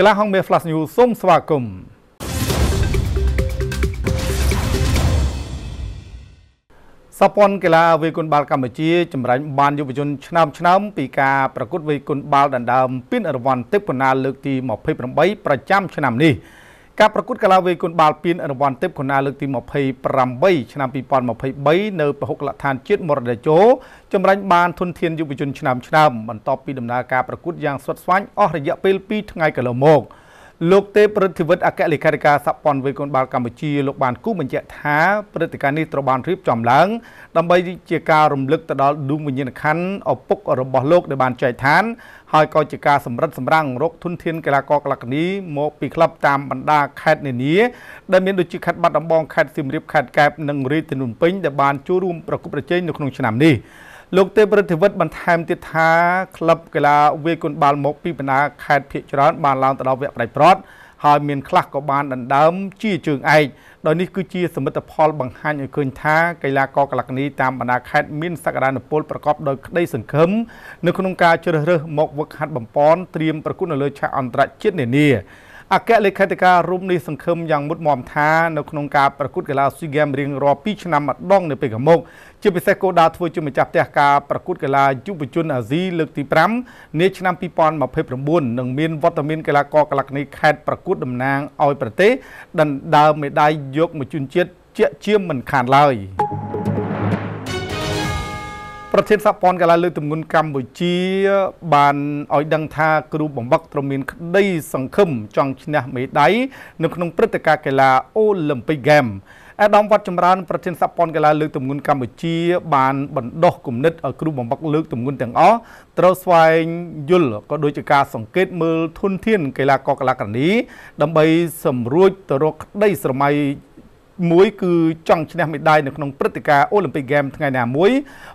កីឡាហុងមេ Flash News សូមស្វាគមន៍សពន្ធកីឡាវេគុនបាល់កម្ពុជាចម្រាញ់បានយុវជន ឆ្នាំឆ្នាំពីការប្រកួតវេគុនបាល់ដណ្ដើមពានរង្វាន់ទឹកបណ្ណាលើកទី28ប្រចាំ ឆ្នាំនេះ។ការប្រកួតកីឡាវាយកូនបាល់ពានរង្វាន់ទេពកូណាលើកទី28ឆ្នាំ2023នៅពហុកីឡដ្ឋានជាតិមរតកោចម្រាញ់បានធនធានយុវជនឆ្នាំឆ្នាំបន្ទាប់ពីដំណើរការប្រកួតយ៉ាងស្វិតស្វាញអស់រយៈពេល2ថ្ងៃកន្លងមក។លោកទេពរិទ្ធិវិតអគ្គលេខាធិការសហព័ន្ធវេកុនបាល់កម្ពុជាលោកបានគូបញ្ជាក់ថាព្រឹត្តិការណ៍នេះត្រូវបានរៀបចំឡើងដើម្បី ជាការរំលឹកទៅដល់ដួងវិញ្ញាណក្ខន្ធឪពុករបស់លោកដែលបានចែកឋានហើយក៏ជាការសម្រិតសម្រាំងរកធនធានកីឡាករកលក្ខនីមកពីក្លឹបតាមបណ្ដាខេត្តនានាដែលមានដូចជាខេត្តបាត់ដំបងខេត្តសៀមរាបខេត្តកែបនិងរាជធានីភ្នំពេញដែលបានចូលរួមប្រកួតប្រជែងនៅក្នុងឆ្នាំនេះ។លោកទេពរដ្ឋវិទ្យបន្ថែមទៀតថាក្លឹបកីឡាវាយកូនបាល់មកពីបណ្ដាខេត្តភៀកច្រើនបានឡើងទៅដល់វគ្គប្រៃប្រត់ហើយមានខ្លះក៏បានដណ្ដើមជាជើងឯកដោយនេះគឺជាសមិទ្ធផលបង្ហាញឲ្យឃើញថាកីឡាករកលក្ខនីតាមបណ្ដាខេត្តមានសក្តានុពលប្រកបដោយក្តីសង្ឃឹមនៅក្នុងការជ្រើសរើសមកវឹកហាត់បំពន់ត្រៀមប្រគួតនៅលើឆាកអន្តរជាតិនានាអគ្គលេខាធិការរូបនេះសង្ឃឹមយ៉ាងមុតមមថានៅក្នុងការប្រកួតកីឡាស៊ីហ្គេមរៀងរាល់2ឆ្នាំម្ដងនៅពេលខាងមុខជាពិសេសគោលដៅធ្វើជាម្ចាស់ផ្ទះការប្រកួតកីឡាយុវជនអាស៊ីលើកទី5នាឆ្នាំ2029នឹងមានវត្តមានកីឡាករកីឡាករនេះខេត្តប្រកួតតំណាងឲ្យប្រទេសដណ្ដើមមេដាយយកមកជូនជាតិជាជាមិនខានឡើយ។ប្រធានសហព័ន្ធកីឡាលើកទម្ងន់កម្ពុជា បានឲ្យដឹងថាគ្រូបង្វឹកត្រូវមានក្តីសង្ឃឹមចង់ឈ្នះមេដាយនៅក្នុងព្រឹត្តិការណ៍កីឡាអូឡ িম্প ិកហ្គេមអាដាមវត្តចម្រើនប្រធានសហព័ន្ធកីឡាលើកទម្ងន់កម្ពុជាបានបណ្ដោះគំនិតឲ្យគ្រូបង្វឹកលើកទម្ងន់ទាំងអស់ត្រូវស្វែងយល់ក៏ដូចជាការសង្កេតមើលធនធានកីឡាករកីឡាករនីដើម្បីសម្រួចទៅរកក្តីស្រមៃមួយគឺចង់ឈ្នះមេដាយនៅក្នុងព្រឹត្តិការណ៍អូឡ িম্প ិកហ្គេមថ្ងៃណាមួយ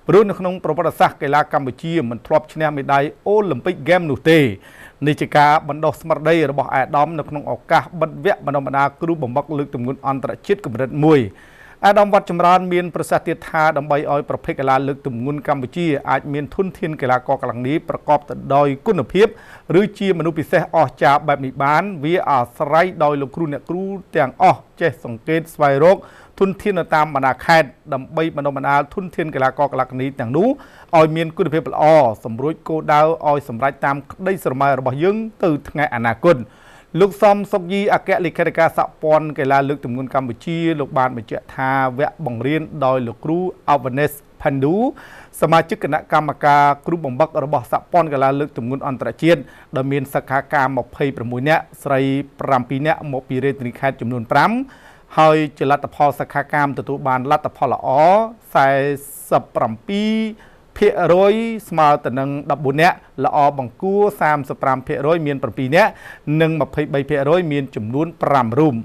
ព្រោះនៅក្នុងប្រវត្តិសាស្ត្រកីឡាកម្ពុជាមិនធ្លាប់ឈ្នះមេដាយអូឡ িম্প ិកហ្គេមនោះទេនេះជាការបណ្ដុះស្មារតីរបស់អាដាមនៅក្នុងឱកាសបិទវគ្គបណ្ដុះបណ្ដាលគ្រូបំឹកលើកទម្ងន់អន្តរជាតិកម្រិត1អាដាមវត្តចម្រើនមានប្រសាសន៍ទៀតថាដើម្បីឲ្យប្រភេទកីឡាលើកទម្ងន់កម្ពុជាអាច មានធនធានកីឡាករកម្លាំងនេះប្រកបទៅដោយគុណភាពឬជាមនុស្សពិសេសអស្ចារ្យបែបនេះបាន វាអាស្រ័យដោយលោកគ្រូអ្នកគ្រូ ទាំងអស់ចេះសង្កេតស្វែងរក ធនធាននៅតាមបណ្ដាខេត្តដើម្បីបណ្ដុះបណ្ដាលធនធានកីឡាករកីឡាករទាំងនោះឲ្យមានគុណភាពល្អសម្រួចគោលដៅឲ្យសម្រេចតាមក្តីស្រមៃរបស់យើងទៅថ្ងៃអនាគត។លោកសំសុកយីអគ្គលេខាធិការសហព័ន្ធកីឡាលើកទម្ងន់កម្ពុជាលោកបានបញ្ជាក់ថាវគ្គបង្រៀនដោយលោកគ្រូ Avanes Pandu សមាជិកគណៈកម្មការគ្រូបង្វឹករបស់សហព័ន្ធកីឡាលើកទម្ងន់អន្តរជាតិដែលមានសិក្ខាកាម26នាក់ស្រី7នាក់មកពីរាជធានីខេត្តចំនួន5ហើយជាលទ្ធផលសិក្ខាកាមទទួលបានលទ្ធផលល្អ47ភាគរយស្មើទៅនឹង14នាក់ល្អបង្គួរ35%មាន7នាក់និង23%មានចំនួន5រូម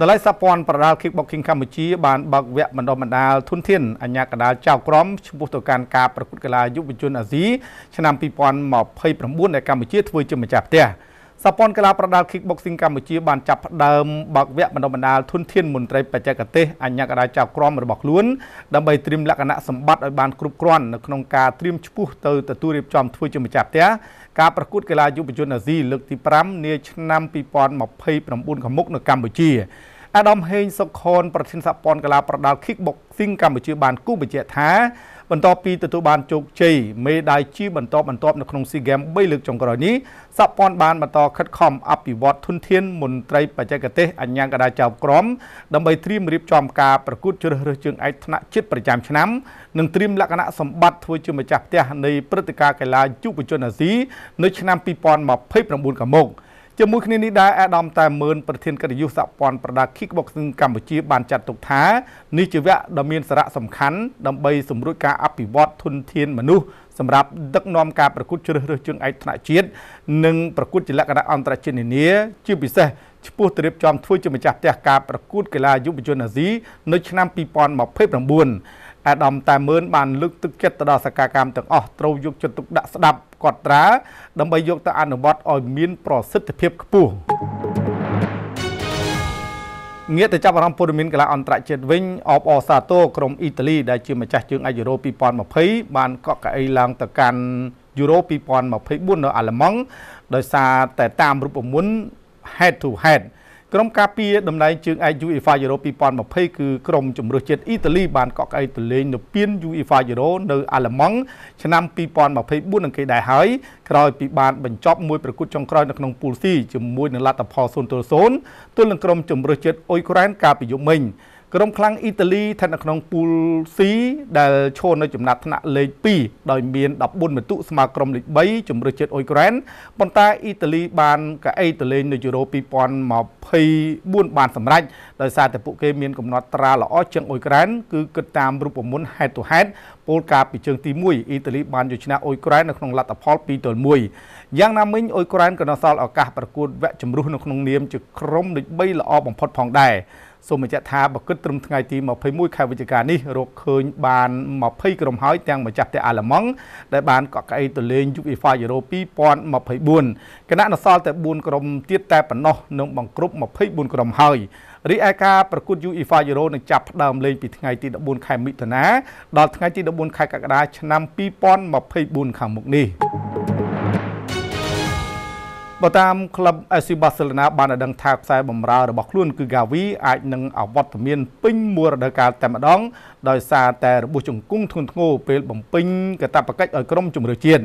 ដល់ឯសហព័ន្ធប្រដាល់ Kickboxing កម្ពុជាបានបើកវគ្គបណ្ដុះបណ្ដាលធនធានអញ្ញាកដាលចៅក្រមឈ្មោះទៅកាន់ការប្រកួតកីឡាយុវជនអាស៊ីឆ្នាំ2029ដែលកម្ពុជាធ្វើជាម្ចាស់ផ្ទះ។សហព័ន្ធកីឡាប្រដាល់ Kickboxing កម្ពុជាបានចាប់ផ្ដើមបើកវគ្គបណ្ដុះបណ្ដាលធនធានមន្ត្រីបច្ចេកទេសអញ្ញាកដាចៅក្រមរបស់ខ្លួនដើម្បីត្រៀមលក្ខណៈសម្បត្តិឲ្យបានគ្រប់គ្រាន់នៅក្នុងការត្រៀមឈ្មោះទៅទទួលរៀបចំធ្វើជាម្ចាស់ផ្ទះការប្រកួតកីឡាយុវជនអាស៊ីលើកទី5នាឆ្នាំ2029ខាងមុខនៅកម្ពុជាអាដាមហេងសុខខនប្រធានសហព័ន្ធកីឡាប្រដាល់ Kickboxing កម្ពុជាបានគូបញ្ជាក់ថាបន្ទាប់ពីទទួលបានជោគជ័យមេដាយជាបន្តបន្ទាប់នៅក្នុង SEA Games 3លើកចុងក្រោយនេះសហព័ន្ធបានបន្តខិតខំអភិវឌ្ឍធនធានមន្ត្រីបច្ចេកទេសអញ្ញាកដាចៅក្រមដើម្បីត្រៀមរៀបចំការប្រកួតជ្រើសរើសជើងឯកថ្នាក់ជាតិប្រចាំឆ្នាំនិងត្រៀមលក្ខណៈសម្បត្តិធ្វើជាម្ចាស់ផ្ទះនៃព្រឹត្តិការណ៍កីឡាយុវជនអាស៊ីនៅឆ្នាំ2029ខាងមុខ។ជាមួយគ្នានេះដែរអាដាមតែមើលប្រធានកិត្តិយសសហព័ន្ធប្រដាល់ Kickboxing កម្ពុជា បានចាត់ទុកថានេះជាវគ្គដ៏មានសារៈសំខាន់ដើម្បីសម្រួចការអភិវឌ្ឍធនធានមនុស្សសម្រាប់ដឹកនាំការប្រកួតជ្រើសរើសជើងឯកថ្នាក់ជាតិនិងប្រកួតជាលក្ខណៈអន្តរជាតិនានាជាពិសេសឈ្មោះទៅរៀបចំធ្វើជាម្ចាស់ផ្ទះការប្រកួតកីឡាយុវជនអាស៊ីនៅឆ្នាំ2029អាដាមតាមឿនបានលើកទឹកចិត្តទៅដល់សកម្មកម្មទាំងអស់ត្រូវយកចិត្តទុកដាក់ស្ដាប់កត់ត្រាដើម្បីយកទៅអនុវត្តឲ្យមានប្រសិទ្ធភាពខ្ពស់ងារទៅចាប់អារម្មណ៍ព័ត៌មានកីឡាអន្តរជាតិវិញអបអសាទរក្រុមអ៊ីតាលីដែលជាម្ចាស់ជើងឯកយូរ៉ូ2020បានកក់កៅអីឡើងទៅកាន់យូរ៉ូ2024នៅ អាល្លឺម៉ង់ដោយសារតែតាមរូបមន្ត head to head ក្រុមការពារតំណែងជើងឯក UEFA Euro 2020គឺក្រុមជំរឿសជាតិអ៊ីតាលី បានកក់ក្អីទៅលេងនៅពាន UEFA Euro នៅអាល្លឺម៉ង់ឆ្នាំ2024នឹងគេដែរហើយក្រោយពីបានបញ្ចប់មួយប្រកួតចុងក្រោយនៅក្នុងពូល C ជាមួយនឹងលទ្ធផល0-0ទល់នឹងក្រុមជំរឿសជាតិអ៊ុយក្រែនកាលពីយប់មិញ។ក្រុមខ្លាំងអ៊ីតាលីស្ថិតនៅក្នុងពូល C ដែលឈរនៅចំណាត់ថ្នាក់លេខ2ដោយមាន14ពិន្ទុស្មើក្រុមលេខ3ជំរឿជាតិអ៊ុយក្រែនប៉ុន្តែអ៊ីតាលី បានកៅអីទៅលេងនៅយូរ៉ូ2024បានសម្រេចដោយសារតែពួកគេមានកំណត់ត្រាល្អជាងអ៊ុយក្រែនគឺគិតតាមរូបមន្ត head to head ពលការពីជើងទី1អ៊ីតាលីបានយកឈ្នះអ៊ុយក្រែននៅក្នុងលទ្ធផល2ទល់1យ៉ាងណាមិញអ៊ុយក្រែនក៏នៅសល់ឱកាសប្រកួតវគ្គជម្រុះនៅក្នុងនាមជាក្រុមលេខ3ល្អបំផុតផងដែរសូមបញ្ជាក់ថាបើគិតត្រឹមថ្ងៃទី21ខែវិច្ឆិកានេះរកឃើញបាន20ក្រុមហើយទាំងម្ចាស់ផ្ទះអាល្លឺម៉ង់ដែលបានកក់ក្អីទៅលេង UEFA Euro 2024គណៈនៅសល់តែ4ក្រុមទៀតតែប៉ុណ្ណោះនឹងបង្គ្រប់24ក្រុមហើយរីឯការប្រកួត UEFA Euro នឹងចាប់ផ្ដើមលេងពីថ្ងៃទី14ខែមិថុនាដល់ថ្ងៃទី14ខែកក្កដាឆ្នាំ2024ខាងមុខនេះបើតាមក្លឹប AC Barcelona បានដឹងថាខ្សែបម្រើរបស់ខ្លួនគឺ Gavi អាចនឹងអវត្តមានពេញមួយរដូវកាលតែម្ដងដោយសារតែរបួសជង្គង់ធ្ងន់ធ្ងរពេលបំពេញកាតព្វកិច្ចឲ្យក្រុមជម្រើសជាតិ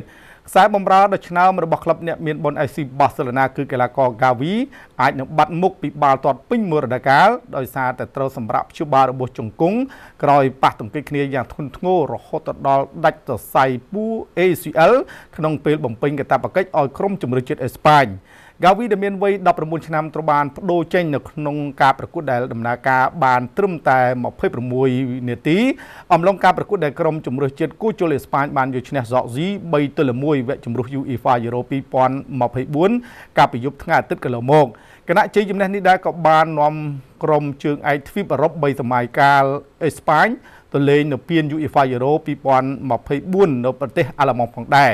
ខ្សែបំរើដ៏ឆ្នើមរបស់ក្លឹបអ្នកមានបុន FC Barcelona គឺកីឡាករ Gavi អាចនឹងបាត់មុខពីបាល់ទាត់ពេញមួយរដូវកាលដោយសារតែត្រូវសម្រាប់ព្យាបាលរបួសជង្គង់ក្រោយប៉ះទង្គិចគ្នាយ៉ាងធ្ងន់ធ្ងររហូតដល់ដាច់សរសៃពួរ ACL ក្នុងពេលបំពេញកាតព្វកិច្ចឲ្យក្រុមជម្រើសជាតិអេស្ប៉ាញកាវីដែលមានវ័យ19ឆ្នាំត្រូវបានបដូរចេញនៅក្នុង ការប្រកួតដែល ដំណើរការ បានត្រឹមតែ26នាទីអំឡុងការប្រកួតដែលក្រុមជម្រើសជាតិគូជលអេស្ប៉ាញបានយកឈ្នះសកស៊ី3ទល់1វគ្គជម្រុះ UEFA Euro 2024កាលពីយប់ថ្ងៃអាទិត្យកន្លងមកគណៈជ័យជំនះនេះដែរក៏បាននាំក្រុមជើងឯកទ្វីបអឺរ៉ុប3សម័យកាលអេស្ប៉ាញទៅលេងនៅពាន UEFA Euro 2024នៅប្រទេសអាល្លឺម៉ង់ផងដែរ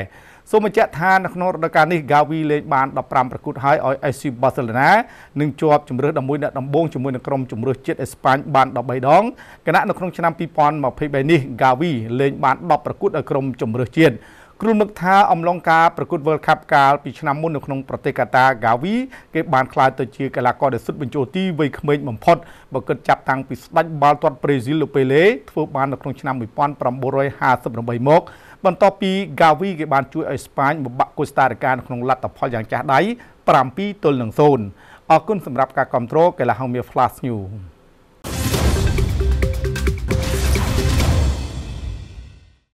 សូមបញ្ជាក់ថានៅក្នុងរដូវកាលនេះ Gavi លេងបាន15ប្រកួតហើយឲ្យ FC Barcelona នឹងជាប់ជម្រើស11អ្នកដំបូងជាមួយនឹងក្រុមជម្រើសជាតិអេស្ប៉ាញបាន13ដងគណៈនៅក្នុងឆ្នាំ2023នេះ Gavi លេងបាន10ប្រកួតឲ្យក្រុមជម្រើសជាតិគ្រូនឹកថាអំឡុងការប្រកួត World Cup កាលពីឆ្នាំមុននៅក្នុងប្រទេសកាតា Gavi គេបានក្លាយទៅជាកីឡាករដែលសុទ្ធបញ្ចូលទីវ័យក្មេងបំផុតបើគិតចាប់តាំងពីស្ដេចបាល់ទាត់ប្រេស៊ីលលូពេលេធ្វើបាននៅក្នុងឆ្នាំ1958មកបន្ទាប់ពី Gavi គេបានជួយឲ្យស្ប៉ាញបំបាក់កូស្តារីកាក្នុងលទ្ធផលយ៉ាងចាស់ដៃ7ទល់នឹង0អរគុណសម្រាប់ការគ្រប់គ្រងកីឡាហោមៀ Flash News